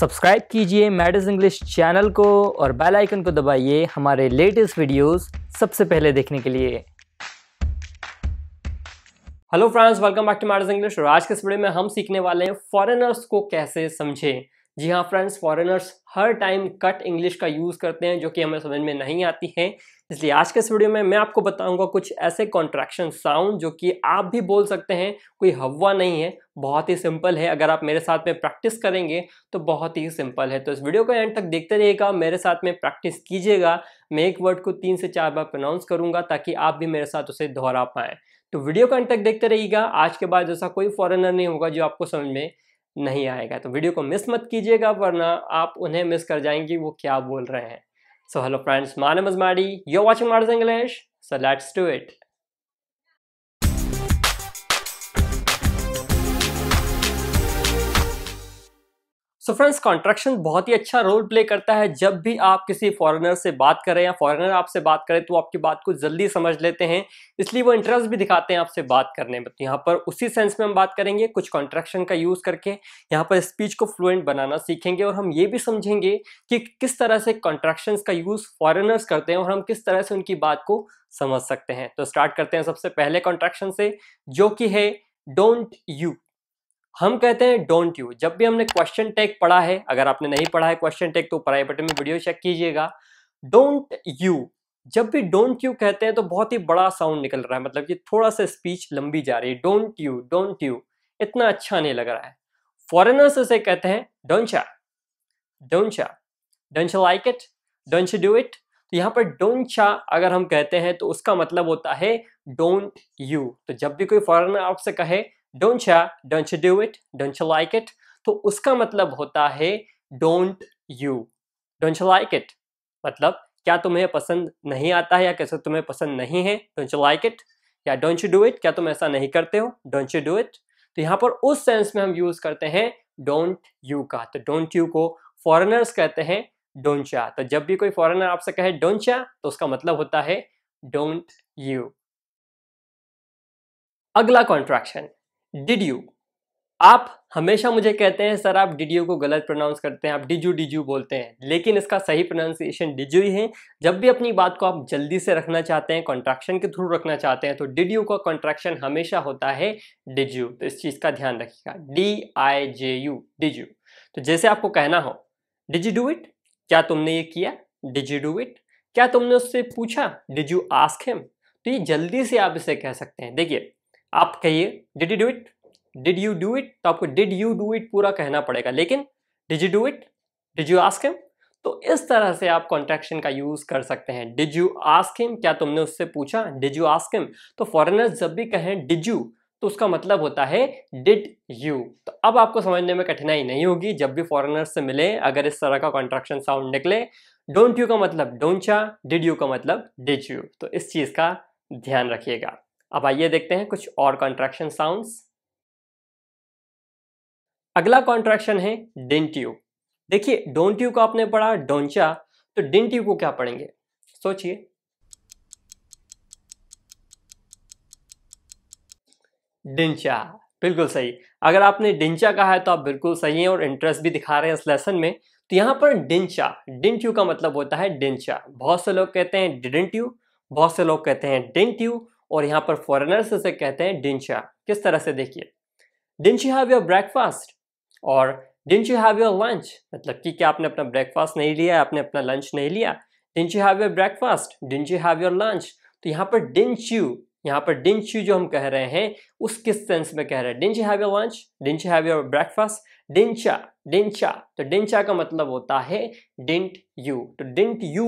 subscribe कीजिए मैडर्स English channel को और बेल आइकन को दबाइए हमारे लेटेस्ट वीडियोस सबसे पहले देखने के लिए hello friends welcome back to मैडर्स इंग्लिश और आज के इस वीडियो में हम सीखने वाले हैं फॉरेनर्स को कैसे समझें जी हाँ फ्रेंड्स फॉरेनर्स हर टाइम कट इंग्लिश का यूज़ करते हैं जो कि हमें समझ में नहीं आती है इसलिए आज के इस वीडियो में मैं आपको बताऊंगा कुछ ऐसे कॉन्ट्रैक्शन साउंड जो कि आप भी बोल सकते हैं कोई हवा नहीं है बहुत ही सिंपल है अगर आप मेरे साथ में प्रैक्टिस करेंगे तो बहुत ही सिंपल है तो इस वीडियो को एंड तक देखते रहिएगा मेरे साथ में प्रैक्टिस कीजिएगा मैं एक वर्ड को तीन से चार बार प्रोनाउंस करूंगा ताकि आप भी मेरे साथ उसे दोहरा पाएँ तो वीडियो को एंड तक देखते रहिएगा आज के बाद जैसा कोई फॉरेनर नहीं होगा जो आपको समझ में नहीं आएगा तो वीडियो को मिस मत कीजिएगा वरना आप उन्हें मिस कर जाएंगे वो क्या बोल रहे हैं सो हेलो फ्रेंड्स मानम अजमाडी यू वॉचिंग मार्ज English so let's do it so friends contraction बहुत ही अच्छा रोल प्ले करता है जब भी आप किसी फॉरेनर से बात करें या फॉरेनर आपसे बात करें तो आपकी बात को जल्दी समझ लेते हैं इसलिए वो इंटरेस्ट भी दिखाते हैं आपसे बात करने में तो यहाँ पर उसी सेंस में हम बात करेंगे कुछ कॉन्ट्रैक्शन का यूज़ करके यहाँ पर स्पीच को फ्लुएंट बनाना सीखेंगे और हम ये भी समझेंगे कि किस तरह से कॉन्ट्रैक्शन का यूज़ फॉरेनर्स करते हैं और हम किस तरह से उनकी बात को समझ सकते हैं तो स्टार्ट करते हैं सबसे पहले कॉन्ट्रैक्शन से जो कि है डोंट यू हम कहते हैं डोंट यू जब भी हमने क्वेश्चन टेक पढ़ा है अगर आपने नहीं पढ़ा है क्वेश्चन टेक तो पढ़ाई बटन में वीडियो चेक कीजिएगा डोंट यू जब भी डोंट यू कहते हैं तो बहुत ही बड़ा साउंड निकल रहा है मतलब कि थोड़ा सा स्पीच लंबी जा रही है डोंट यू डोंट यू इतना अच्छा नहीं लग रहा है फॉरेनर्स उसे कहते हैं doncha doncha doncha like it शू डू इट तो यहाँ पर डोंचा अगर हम कहते हैं तो उसका मतलब होता है डोंट यू तो जब भी कोई फॉरेनर आपसे कहे डोंट या don't you do it don't you like it तो उसका मतलब होता है don't you don't you like it मतलब क्या तुम्हें पसंद नहीं आता है या कैसे तुम्हें पसंद नहीं है डोंट यू लाइक इट या डोंट यू डू इट क्या तुम ऐसा नहीं करते हो डोंट यू डू इट तो यहाँ पर उस सेंस में हम यूज करते हैं डोंट यू का तो डोंट यू को फॉरेनर्स कहते हैं या तो जब भी कोई फॉरेनर आपसे कहे या तो उसका मतलब होता है डोंट यू अगला कॉन्ट्रैक्शन यू आप हमेशा मुझे कहते हैं सर आप यू को गलत प्रोनाउंस करते हैं आप डिजू डिजू बोलते हैं लेकिन इसका सही प्रोनाउंसिएशन डिजू ही है जब भी अपनी बात को आप जल्दी से रखना चाहते हैं कॉन्ट्रैक्शन के थ्रू रखना चाहते हैं तो यू का कॉन्ट्रैक्शन हमेशा होता है डिजू तो इस चीज़ का ध्यान रखिएगा डी आई जे यू डिजू तो जैसे आपको कहना हो डिज डू इट क्या तुमने ये किया डिज डू इट क्या तुमने उससे पूछा डिज यू आस्क हिम तो ये जल्दी से आप इसे कह सकते हैं देखिए आप कहिए did you do it did you do it तो आपको डिड यू डू इट पूरा कहना पड़ेगा लेकिन डिज you do it डिज you ask him तो इस तरह से आप कॉन्ट्रेक्शन का यूज कर सकते हैं डिज यू आस्क हिम क्या तुमने उससे पूछा डिज यू आस्क हिम तो फॉरेनर्स जब भी कहें डिज यू तो उसका मतलब होता है डिड यू तो अब आपको समझने में कठिनाई नहीं होगी जब भी फॉरेनर्स से मिले अगर इस तरह का कॉन्ट्रेक्शन साउंड निकले डोंट यू का मतलब चा डिड यू का मतलब डिज यू तो इस चीज का ध्यान रखिएगा अब आइए देखते हैं कुछ और कॉन्ट्रैक्शन साउंड्स अगला कॉन्ट्रैक्शन है डिंट यू देखिए डोंट यू को आपने पढ़ा डोंचा तो डिंट यू को क्या पढ़ेंगे सोचिए डिंचा बिल्कुल सही अगर आपने डिंचा कहा है तो आप बिल्कुल सही हैं और इंटरेस्ट भी दिखा रहे हैं इस लेसन में तो यहाँ पर डिंचा डिंट यू का मतलब होता है डिंचा बहुत से लोग कहते हैं डिडेंट यू बहुत से लोग कहते हैं डिंट यू और यहाँ पर फॉरेनर्स उसे कहते हैं डिंचा किस तरह से देखिए डिंच यू हैव योर ब्रेकफास्ट और डिंच यू हैव योर लंच मतलब कि क्या आपने अपना ब्रेकफास्ट नहीं लिया आपने अपना लंच नहीं लिया डिंच you have your breakfast डिंच you have your lunch तो यहाँ पर डिंच यू यहाँ पर डिंच यू जो हम कह रहे हैं उस किस सेंस में कह रहे हैं डिंच have your lunch डिंच have your breakfast डिंचा डिंचा तो डिंचा का मतलब होता है डिंट यू तो डिंट यू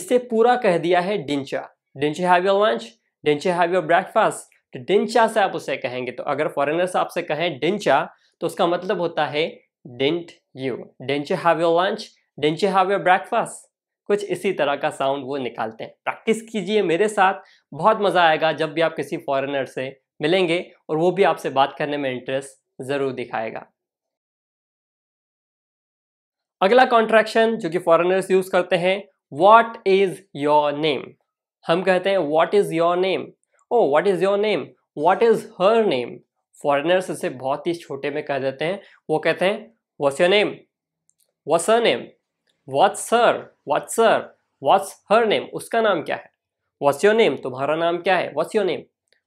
इसे पूरा कह दिया है डिंचा डिंच have your lunch डेंचा have your breakfast तो डिंचा से आप उसे कहेंगे तो अगर फॉरेनर्स आपसे कहें डिंचा तो उसका मतलब होता है didn't you डेंचे have your lunch डेंचे have your breakfast कुछ इसी तरह का साउंड वो निकालते हैं प्रैक्टिस कीजिए मेरे साथ बहुत मज़ा आएगा जब भी आप किसी फॉरेनर से मिलेंगे और वो भी आपसे बात करने में इंटरेस्ट ज़रूर दिखाएगा अगला कॉन्ट्रैक्शन जो कि फॉरेनर्स यूज़ करते हैं वॉट इज़ योर नेम हम कहते हैं what is your name O what is your name what is her name foreigners इसे बहुत ही छोटे में कह देते हैं वो कहते हैं what's your name watts her name what sir what sir watts her name उसका नाम क्या है व्हाट्स योर नेम तुम्हारा नाम क्या है what's your name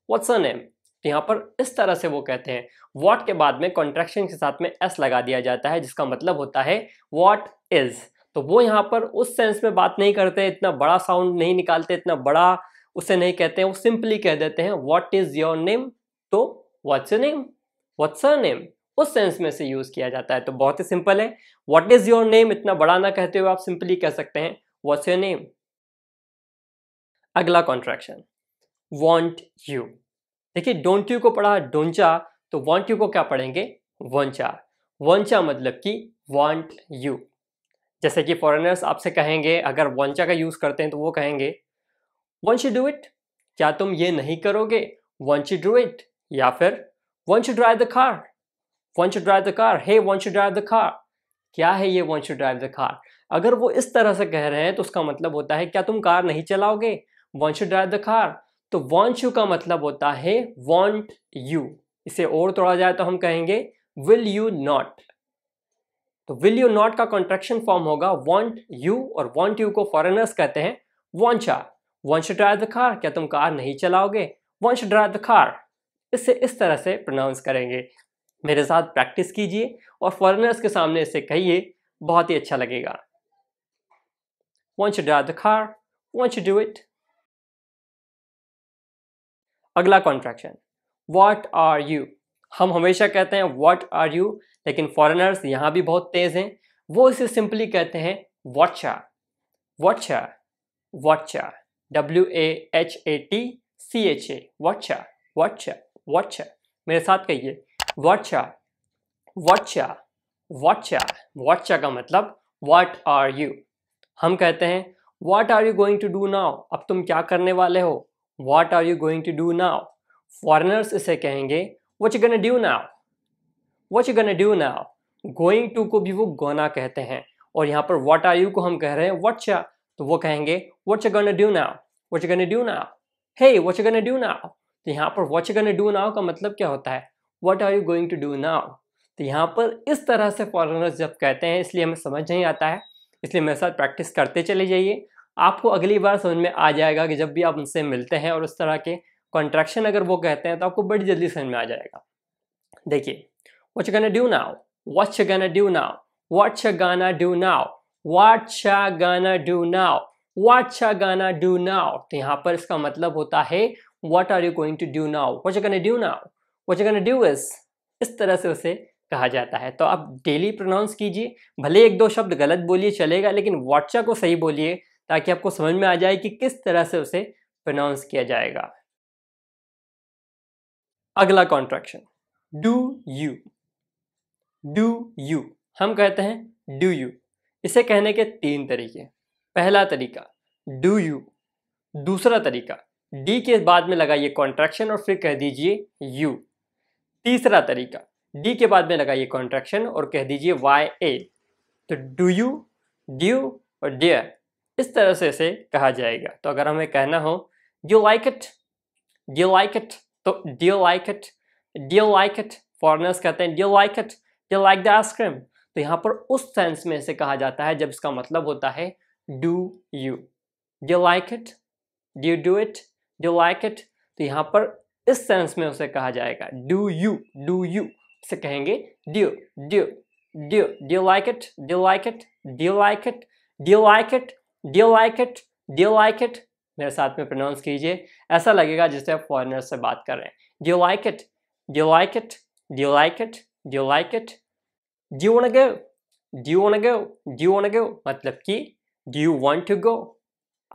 what's her name तो यहाँ पर इस तरह से वो कहते हैं वॉट के बाद में कॉन्ट्रैक्शन के साथ में एस लगा दिया जाता है जिसका मतलब होता है वॉट इज़ तो वो यहाँ पर उस सेंस में बात नहीं करते इतना बड़ा साउंड नहीं निकालते इतना बड़ा उसे नहीं कहते हैं वो सिंपली कह देते हैं वॉट इज़ योर नेम तो what's your name what's your name उस सेंस में से यूज़ किया जाता है तो बहुत ही सिंपल है वॉट इज़ योर नेम इतना बड़ा ना कहते हुए आप सिंपली कह सकते हैं व्हाट्स योर नेम अगला कॉन्ट्रैक्शन वॉन्ट यू देखिए डोंट यू को पढ़ा डोंचा तो वॉन्ट यू को क्या पढ़ेंगे वंचा वंचा मतलब कि वॉन्ट यू जैसे कि फॉरेनर्स आपसे कहेंगे अगर वंचा का यूज़ करते हैं तो वो कहेंगे वंश डू इट क्या तुम ये नहीं करोगे वंश डू इट या फिर वंश ड्राइव द कार वंश ड्राइव द कार हे वंश ड्राइव द कार क्या है ये वंश ड्राइव द कार अगर वो इस तरह से कह रहे हैं तो उसका मतलब होता है क्या तुम कार नहीं चलाओगे वंश ड्राइव द कार तो वॉन्ट यू का मतलब होता है वॉन्ट यू इसे और तोड़ा जाए तो हम कहेंगे विल यू नॉट तो विल यू नॉट का कॉन्ट्रेक्शन फॉर्म होगा वॉन्ट यू और वॉन्ट यू को फॉरनर्स कहते हैं वॉन्चा वॉन्च ड्राइव द कार क्या तुम कार नहीं चलाओगे वॉन्च ड्राइव द कार इसे इस तरह से प्रोनाउंस करेंगे मेरे साथ प्रैक्टिस कीजिए और फॉरेनर्स के सामने इसे कहिए बहुत ही अच्छा लगेगा वॉन्च drive the car वॉन्च do it अगला कॉन्ट्रैक्शन वॉट आर यू हम हमेशा कहते हैं वॉट आर यू लेकिन फॉरेनर्स यहाँ भी बहुत तेज़ हैं वो इसे सिंपली कहते हैं वॉचा वॉचा वॉचा W A H A T C H A वॉचा वॉचा वॉचा मेरे साथ कहिए वॉचा वॉचा वॉचा वॉचा का मतलब वॉट आर यू हम कहते हैं what are you going to do now अब तुम क्या करने वाले हो what are you going to do now foreigners इसे कहेंगे what you gonna do now what you gonna do now going to को भी वो गोना कहते हैं और यहाँ पर वॉट आर यू को हम कह रहे हैं वॉट तो वो कहेंगे what you gonna do now what you gonna do now hey what you gonna do now तो यहाँ पर what you gonna do now का मतलब क्या होता है what are you going to do now तो यहाँ पर इस तरह से फॉरनर्स जब कहते हैं इसलिए हमें समझ नहीं आता है इसलिए मेरे साथ प्रैक्टिस करते चले जाइए आपको अगली बार समझ में आ जाएगा कि जब भी आप उनसे मिलते हैं और उस तरह के कॉन्ट्रैक्शन अगर वो कहते हैं तो आपको बड़ी जल्दी समझ में आ जाएगा देखिए वॉट यू गाना ड्यू नाव वॉट यू गाना ड्यू नाव वॉट यू गाना ड्यू नाव वॉट यू गाना ड्यू नाव वॉट यू गाना ड्यू नाव तो यहाँ पर इसका मतलब होता है what are you going to due now what you गाना ड्यू नाव वॉट यू गाना ड्यू इज इस तरह से उसे कहा जाता है तो आप डेली प्रोनाउंस कीजिए भले एक दो शब्द गलत बोलिए चलेगा लेकिन वॉट्चा को सही बोलिए ताकि आपको समझ में आ जाए कि किस तरह से उसे प्रोनाउंस किया जाएगा अगला contraction do you do you हम कहते हैं डू यू इसे कहने के तीन तरीके पहला तरीका डू यू दूसरा तरीका डी के बाद में लगाइए कॉन्ट्रैक्शन और फिर कह दीजिए यू तीसरा तरीका डी के बाद में लगाइए कॉन्ट्रैक्शन और कह दीजिए वाई ए तो डू यू ड्यू और डियर इस तरह से इसे कहा जाएगा तो अगर हमें कहना हो you like it you like it तो dear like it dear like it foreigners कहते हैं dear like it dear like the ice cream तो यहाँ पर उस सेंस में इसे कहा जाता है जब इसका मतलब होता है do you dear like it do do it do like it तो यहाँ पर इस सेंस में उसे कहा जाएगा डू यू डू यू से कहेंगे D deo deo deo like it deo like it D like it deo like it deo like it deo like it मेरे साथ में प्रोनाउंस कीजिए ऐसा लगेगा जिससे आप फॉरनर से बात कर रहे हैं D like it D like it D like it D like it D own go D own go D own गो मतलब कि D you want to go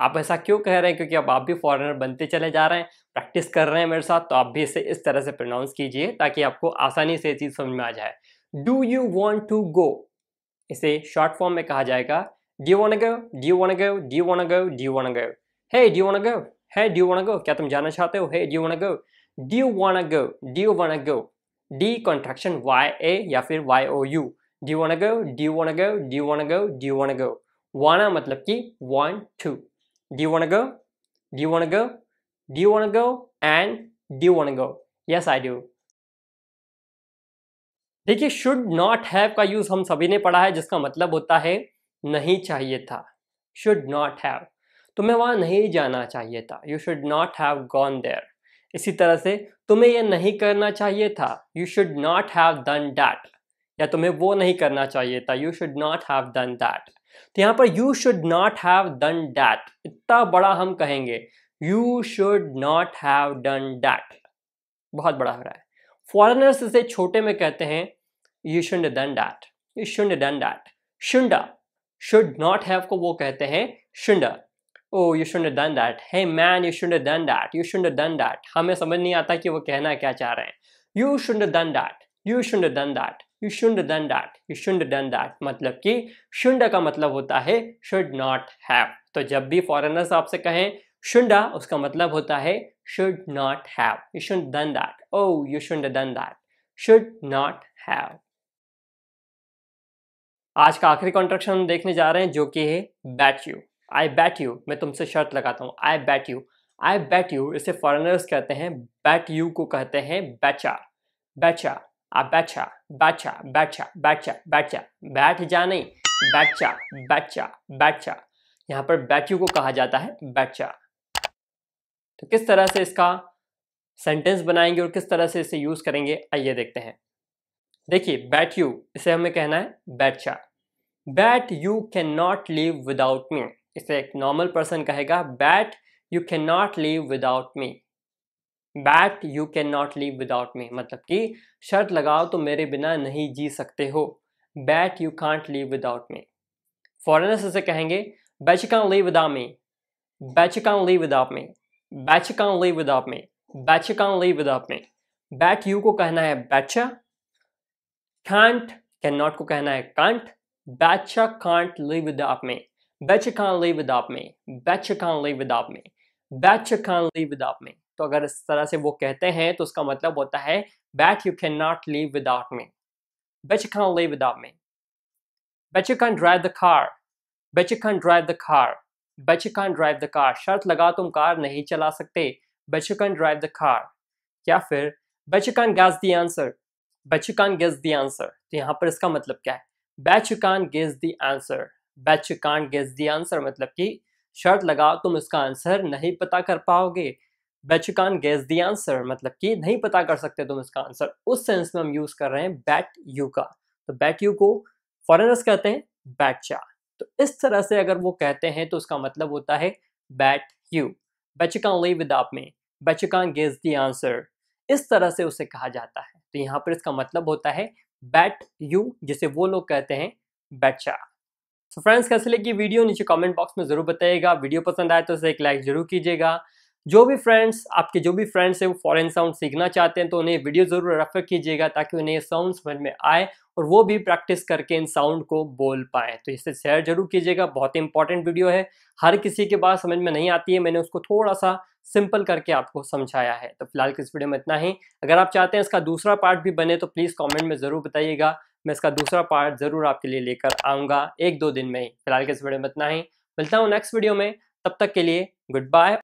आप ऐसा क्यों कह रहे हैं क्योंकि अब आप भी फॉरेनर बनते चले जा रहे हैं प्रैक्टिस कर रहे हैं मेरे साथ तो आप भी इसे इस तरह से प्रोनाउंस कीजिए ताकि आपको आसानी से चीज़ समझ में आ जाए do you want to go इसे शॉर्ट फॉर्म में कहा जाएगा D one go D one go D one go D one go हे डी वन गो हे डी वन गो क्या तुम जाना चाहते हो हे D one go D one go D one go D contraction Y ए या फिर Y O U D one go D one go D one go D one go वाना मतलब की one two D one go D one go D one go and D one go yes I do देखिए should not have का use हम सभी ने पढ़ा है जिसका मतलब होता है नहीं चाहिए था शुड नॉट हैव तुम्हें वहाँ नहीं जाना चाहिए था you should not have gone there इसी तरह से तुम्हें यह नहीं करना चाहिए था you should not have done that या तुम्हें वो नहीं करना चाहिए था you should not have done that तो यहाँ पर you should not have done that इतना बड़ा हम कहेंगे you should not have done that बहुत बड़ा हो रहा है फॉरेनर्स इसे छोटे में कहते हैं you should done that you should done that शुंडा should not have को वो कहते हैं शुंडा ओ you should done that hey man you should done that you should done that हमें समझ नहीं आता कि वो कहना क्या चाह रहे हैं you should done that you should done that you should done that you should done that मतलब कि शुंड का मतलब होता है शुड नॉट हैव तो जब भी फॉरेनर्स आपसे कहें शुंडा उसका मतलब होता है should not have you should done that O you should done that should not have आज का आखिरी कॉन्ट्रक्शन हम देखने जा रहे हैं जो कि है bat you I bat you मैं तुमसे शर्त लगाता हूँ आई bat you I bat you इसे फॉरनर्स कहते हैं बैट यू को कहते हैं बैचा बैचा आ बैचा बैचा बैचा बैचा बैचा बैठ जा नहीं बैचा बैचा बैचा यहाँ पर बैट यू को कहा जाता है बैचा तो किस तरह से इसका सेंटेंस बनाएंगे और किस तरह से इसे यूज़ करेंगे आइए देखते हैं देखिए बैट यू इसे हमें कहना है बैचा bat you can not live without me इसे एक नॉर्मल पर्सन कहेगा bat you can not leave without me bat you can not leave without me मतलब कि शर्त लगाओ तो मेरे बिना नहीं जी सकते हो bat you can't leave without me foreigners इसे कहेंगे batch can't leave without me batch can't leave without me batch can't leave without me batch can't leave without me bat you को कहना है बैचा कांट कैन नॉट को कहना है can't बैचा can't live without me batch can't live without me batch you can't live without me batch you can't live without me तो अगर इस तरह से वो कहते हैं तो उसका मतलब होता है bat you can not live without me batch you can't live without me batch you can't drive the car batch can't drive the car batch can't drive the car शर्त लगा तुम कार नहीं चला सकते batch can't drive the car क्या फिर batch can't gas the answer batch can't guess the answer तो यहाँ पर इसका मतलब क्या है batch can't guess the answer batch can't guess the answer मतलब कि शर्त लगाओ तुम इसका आंसर नहीं पता कर पाओगे batch can't guess the answer मतलब कि नहीं पता कर सकते तुम इसका आंसर उस सेंस में हम यूज कर रहे हैं बैट यू का तो बैट यू को फॉरेनर्स कहते हैं बैट चा तो इस तरह से अगर वो कहते हैं तो उसका मतलब होता है bat you batch can't leave with आप में batch can't guess the answer इस तरह से उसे कहा जाता है तो यहाँ पर इसका मतलब होता है बैट यू जिसे वो लोग कहते हैं बैटचा सो फ्रेंड्स कैसे लगी वीडियो नीचे कमेंट बॉक्स में जरूर बताइएगा वीडियो पसंद आए तो उसे एक लाइक जरूर कीजिएगा जो भी फ्रेंड्स आपके जो भी फ्रेंड्स हैं वो फॉरेन साउंड सीखना चाहते हैं तो उन्हें वीडियो ज़रूर रेफर कीजिएगा ताकि उन्हें साउंड समझ में आए और वो भी प्रैक्टिस करके इन साउंड को बोल पाए तो इसे शेयर जरूर कीजिएगा बहुत ही इंपॉर्टेंट वीडियो है हर किसी के बात समझ में नहीं आती है मैंने उसको थोड़ा सा सिंपल करके आपको समझाया है तो फिलहाल इस वीडियो में इतना ही अगर आप चाहते हैं इसका दूसरा पार्ट भी बने तो प्लीज़ कॉमेंट में ज़रूर बताइएगा मैं इसका दूसरा पार्ट ज़रूर आपके लिए लेकर आऊँगा एक दो दिन में ही फिलहाल के इस वीडियो में इतना ही मिलता हूँ नेक्स्ट वीडियो में तब तक के लिए गुड बाय